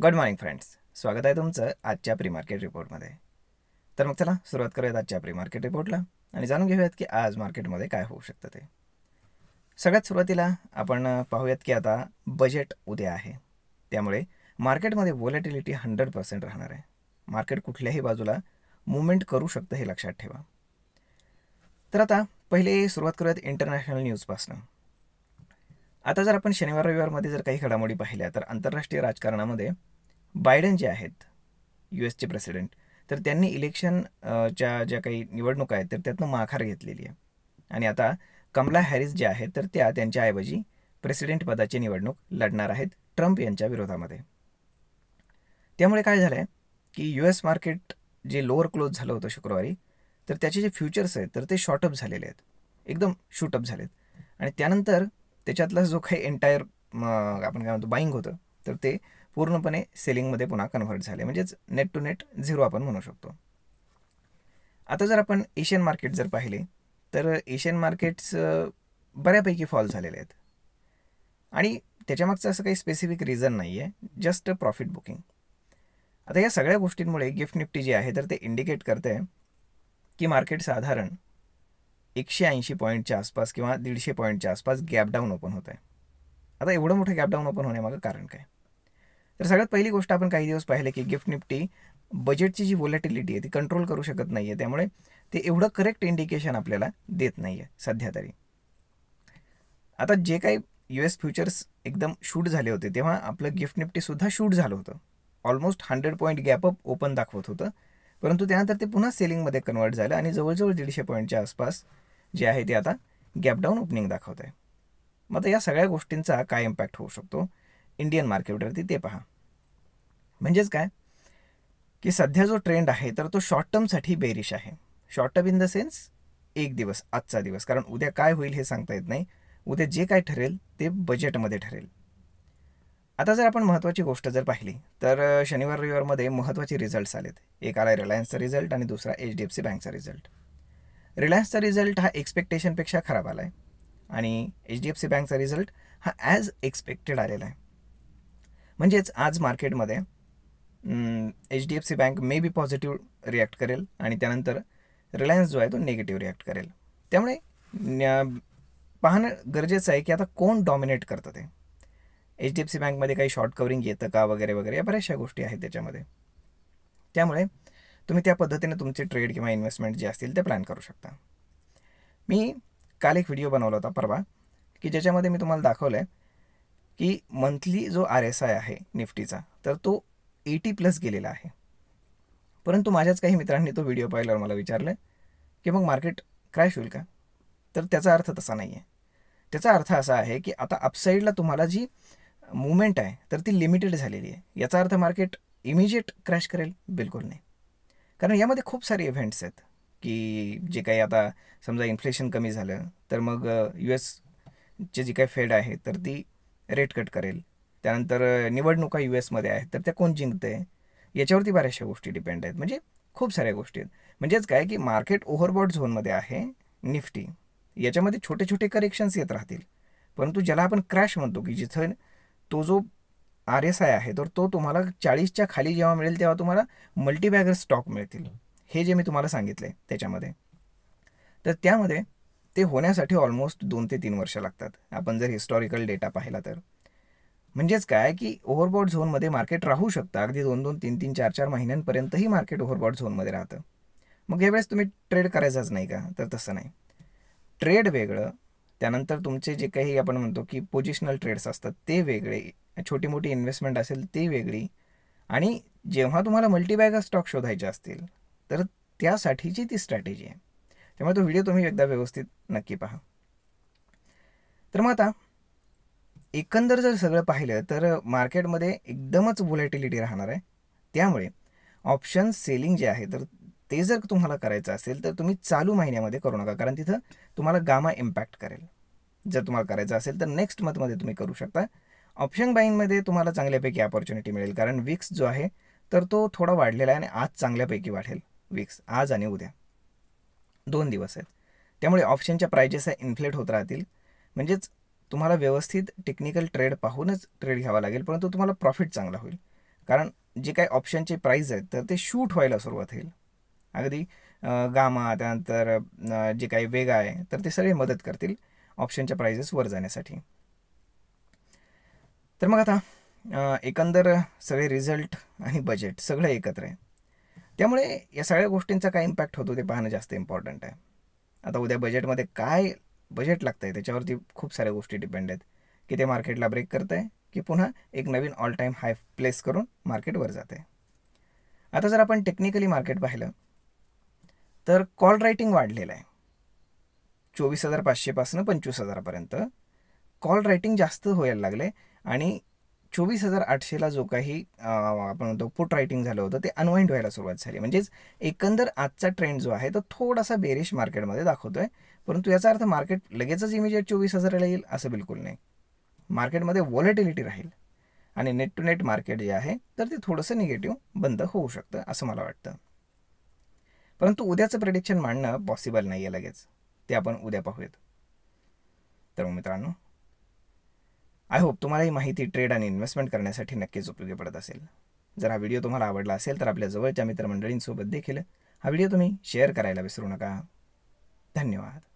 good morning friends स्वागत आहे तुमचं आजच्या प्री मार्केट रिपोर्टमध्ये तर मग चला सुरुवात करूयात आजच्या प्री मार्केट रिपोर्टला आणि जाणून घेऊयात की आज मार्केटमध्ये काय होऊ शकतं ते सगळ्यात सुरुवातीला आपण पाहूयात की आता बजेट उद्या आहे त्यामुळे मार्केटमध्ये व्हॉलेटिलिटी हंड्रेड पर्सेंट राहणार आहे मार्केट कुठल्याही बाजूला मुवमेंट करू शकतं हे लक्षात ठेवा तर आता पहिले सुरुवात करूयात इंटरनॅशनल न्यूजपासनं आता जर आपण शनिवार रविवारमध्ये जर काही घडामोडी पाहिल्या तर आंतरराष्ट्रीय राजकारणामध्ये बायडन जे आहेत यू एसचे प्रेसिडेंट तर त्यांनी इलेक्शनच्या ज्या काही निवडणुका आहेत तर त्यातनं माघार घेतलेली आहे आणि आता कमला हॅरिस ज्या आहेत तर त्या त्यांच्याऐवजी प्रेसिडेंट पदाची निवडणूक लढणार आहेत ट्रम्प यांच्या विरोधामध्ये त्यामुळे काय झालं आहे की यू एस मार्केट जे लोअर क्लोज झालं होतं शुक्रवारी तर त्याचे जे फ्युचर्स आहेत तर ते शॉर्टअप झालेले आहेत एकदम शूटअप झालेत आणि त्यानंतर त्याच्यातला जो काही एंटायर आपण काय म्हणतो बाईंग होतं तर ते पूर्णपणे सेलिंगमध्ये पुन्हा कन्व्हर्ट झाले म्हणजेच नेट टू नेट झिरो आपण म्हणू शकतो आता जर आपण एशियन मार्केट जर पाहिले तर एशियन मार्केट्स बऱ्यापैकी फॉल झालेले आहेत आणि त्याच्यामागचं असं काही स्पेसिफिक रिझन नाही आहे जस्ट प्रॉफिट बुकिंग आता या सगळ्या गोष्टींमुळे गिफ्ट निफ्टी जी आहे तर ते इंडिकेट करते की मार्केट साधारण एकशे ऐंशी पॉईंटच्या आसपास किंवा दीडशे पॉईंटच्या आसपास गॅप गॅपडाऊन ओपन होत आहे आता एवढं मोठं गॅपडाऊन ओपन होण्यामागं कारण काय तर सगळ्यात पहिली गोष्ट आपण काही दिवस पाहिले की गिफ्ट निफ्टी बजेटची जी वॉलेटिलिटी आहे ती कंट्रोल करू शकत नाही आहे त्यामुळे ते एवढं करेक्ट इंडिकेशन आपल्याला देत नाही आहे सध्या तरी आता जे काही यू एस फ्युचर्स एकदम शूट झाले होते तेव्हा आपलं गिफ्ट निफ्टीसुद्धा शूट झालं होतं almost hundred point gap up open दाखवत होतं परंतु त्यानंतर ते पुन्हा सेलिंगमध्ये कन्वर्ट झालं आणि जवळजवळ दीडशे पॉईंटच्या आसपास जे आहे ते आता गॅपडाऊन ओपनिंग दाखवत आहे मग आता या सगळ्या गोष्टींचा काय इम्पॅक्ट होऊ शकतो इंडियन मार्केटवरती ते पहा म्हणजेच काय की सध्या जो ट्रेंड आहे तर तो शॉर्ट टर्मसाठी बेरिश आहे short term in the sense एक दिवस आजचा दिवस कारण उद्या काय होईल हे सांगता येत नाही उद्या जे काय ठरेल ते बजेटमध्ये ठरेल आता जर आपण महत्त्वाची गोष्ट जर पाहिली तर शनिवार रविवारमध्ये महत्त्वाचे रिझल्ट आलेत एक आला रिलायन्सचा रिझल्ट आणि दुसरा एच डी एफ सी बँकचा रिझल्ट रिलायन्सचा रिझल्ट हा एक्सपेक्टेशनपेक्षा खराब आला आहे आणि एच डी एफ सी बँकचा रिझल्ट हा ॲज एक्सपेक्टेड आलेला आहे म्हणजेच आज मार्केटमध्ये H D F C bank may be positive react करेल आणि त्यानंतर रिलायन्स जो आहे तो निगेटिव्ह रिॲक्ट करेल त्यामुळे पाहणं गरजेचं आहे की आता कोण डॉमिनेट करतं ते एच डी एफ सी बँकमध्ये काही शॉर्ट कवरिंग येतं का वगैरे वगैरे या बऱ्याचशा गोष्टी आहेत त्याच्यामध्ये त्यामुळे तुम्ही त्या पद्धतीने तुमचे ट्रेड किंवा इन्व्हेस्टमेंट जे असतील ते प्लॅन करू शकता मी काल एक व्हिडिओ बनवला होता परवा की ज्याच्यामध्ये मी तुम्हाला दाखवलं आहे की मंथली जो आर एस आय आहे निफ्टीचा तर तो एटी प्लस गेलेला आहे परंतु माझ्याच काही मित्रांनी तो व्हिडिओ पाहिल्यावर मला विचारलं की मग मार्केट क्रॅश होईल का तर त्याचा अर्थ तसा नाही आहे त्याचा अर्थ असा आहे की आता अपसाईडला तुम्हाला जी मुवमेंट आहे तर ती लिमिटेड झालेली आहे याचा अर्थ मार्केट इमिजिएट क्रॅश करेल बिलकुल नाही कारण यामध्ये खूप सारे इव्हेंट्स आहेत की जे काही आता समजा इन्फ्लेशन कमी झालं तर मग यू एसचे जी काही फेड आहे तर ती रेट कट करेल त्यानंतर निवडणुका यू एसमध्ये आहेत तर त्या कोण जिंकते याच्यावरती बऱ्याचशा गोष्टी डिपेंड आहेत म्हणजे खूप साऱ्या गोष्टी आहेत म्हणजेच काय की मार्केट ओव्हरबॉट झोनमध्ये आहे निफ्टी याच्यामध्ये छोटे छोटे करेक्शन्स येत राहतील परंतु ज्याला आपण क्रॅश म्हणतो की जिथं तो जो आर एस आय आहे तर तो तुम्हाला चाळीसच्या खाली जेव्हा मिळेल तेव्हा तुम्हाला मल्टीबॅगर स्टॉक मिळतील हे जे मी तुम्हाला सांगितले त्याच्यामध्ये तर त्यामध्ये ते होण्यासाठी ऑलमोस्ट दोन ते तीन वर्ष लागतात आपण जर हिस्टॉरिकल डेटा पाहिला तर म्हणजेच काय की ओव्हरबॉर्ड झोनमध्ये मार्केट राहू शकतं अगदी दोन दोन तीन तीन चार चार महिन्यांपर्यंतही मार्केट ओव्हरबॉर्ड झोनमध्ये राहतं मग यावेळेस तुम्ही ट्रेड करायचाच नाही का तर तसं नाही ट्रेड वेगळं त्यानंतर तुमचे जे काही आपण म्हणतो की पोजिशनल ट्रेड्स असतात ते वेगळे छोटी मोठी इन्व्हेस्टमेंट असेल ते वेगळी आणि जेव्हा तुम्हाला मल्टीबॅग स्टॉक शोधायचे असतील तर त्यासाठीची ती स्ट्रॅटेजी आहे त्यामुळे तो व्हिडिओ तुम्ही एकदा व्यवस्थित नक्की पहा तर मग आता एकंदर जर सगळं पाहिलं तर मार्केटमध्ये एकदमच व्हॉलेटिलिटी राहणार आहे त्यामुळे ऑप्शन सेलिंग जे आहे तर ते जर तुम्हाला करायचं असेल तर तुम्ही चालू महिन्यामध्ये करू नका कारण तिथं तुम्हाला गामा इम्पॅक्ट करेल जर तुम्हाला करायचं असेल तर नेक्स्ट मंथमध्ये तुम्ही करू शकता ऑप्शन बाईनमध्ये तुम्हाला चांगल्यापैकी अपॉर्च्युनिटी मिळेल कारण विक्स जो आहे तर तो थोडा वाढलेला आहे आणि आज चांगल्यापैकी वाढेल विक्स आज आणि उद्या दोन दिवस आहेत त्यामुळे ऑप्शनच्या प्राइजेस ह्या इन्फ्लेट होत राहतील म्हणजेच तुम्हाला व्यवस्थित टेक्निकल ट्रेड पाहूनच ट्रेड घ्यावा लागेल परंतु तुम्हाला प्रॉफिट चांगला होईल कारण जे काही ऑप्शनचे प्राईज आहेत तर ते शूट व्हायला सुरुवात होईल अगदी गामा त्यानंतर जे काही वेगा आहे तर ते सगळे मदत करतील ऑप्शनच्या प्राइजेस वर जाण्यासाठी तर मग आता एकंदर सगळे रिझल्ट आणि बजेट सगळं एकत्र आहे त्यामुळे या सगळ्या गोष्टींचा काय इम्पॅक्ट होतो ते पाहणं जास्त इम्पॉर्टंट आहे आता उद्या बजेटमध्ये काय बजेट लागतं आहे त्याच्यावरती खूप साऱ्या गोष्टी डिपेंड आहेत की ते मार्केटला ब्रेक करत आहे की पुन्हा एक नवीन ऑल टाईम हाय प्लेस करून मार्केटवर जाते आता जर आपण टेक्निकली मार्केट पाहिलं तर कॉल रायटिंग वाढलेलं आहे चोवीस हजार पाचशेपासून पंचवीस हजारापर्यंत कॉल रायटिंग जास्त व्हायला लागले आणि चोवीस हजार आठशेला जो काही आपण म्हणतो पुट रायटिंग झालं होतं ते अनवाइंड व्हायला सुरुवात झाली म्हणजेच एकंदर आजचा ट्रेंड जो आहे तो थोडासा बेरिश मार्केटमध्ये दाखवतो आहे परंतु याचा अर्थ मार्केट लगेचच इमिजिएट चोवीस हजाराला येईल असं बिलकुल नाही मार्केटमध्ये व्हॉलेटिलिटी राहील आणि नेट टू नेट मार्केट जे आहे तर ते थोडंसं निगेटिव्ह बंद होऊ शकतं असं मला वाटतं परंतु उद्याचं प्रिडिक्शन मांडणं पॉसिबल नाही आहे लगेच ते आपण उद्या पाहूयात तर मित्रांनो आय होप तुम्हाला ही माहिती ट्रेड आणि इन्व्हेस्टमेंट करण्यासाठी नक्कीच उपयोगी पडत असेल जर हा व्हिडिओ तुम्हाला आवडला असेल तर आपल्या जवळच्या मित्रमंडळींसोबत देखील हा व्हिडिओ तुम्ही शेअर करायला विसरू नका धन्यवाद